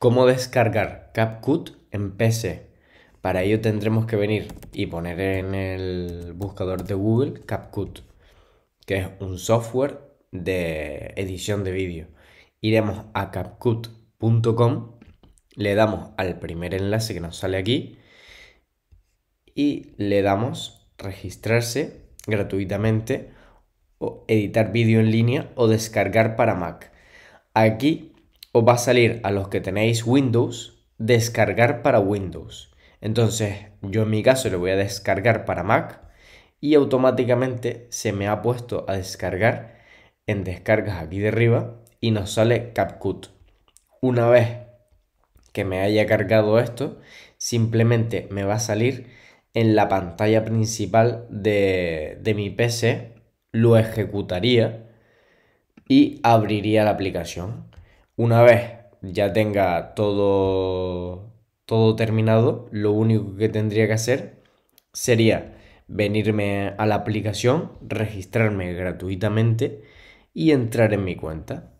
¿Cómo descargar CapCut en PC? Para ello tendremos que venir y poner en el buscador de Google CapCut, que es un software de edición de vídeo. Iremos a capcut.com, le damos al primer enlace que nos sale aquí y le damos registrarse gratuitamente o editar vídeo en línea o descargar para Mac. Aquí os va a salir a los que tenéis Windows, descargar para Windows. Entonces yo en mi caso le voy a descargar para Mac y automáticamente se me ha puesto a descargar en descargas aquí de arriba y nos sale CapCut. Una vez que me haya cargado esto, simplemente me va a salir en la pantalla principal de, de mi PC, lo ejecutaría y abriría la aplicación. Una vez ya tenga todo, terminado, lo único que tendría que hacer sería venirme a la aplicación, registrarme gratuitamente y entrar en mi cuenta.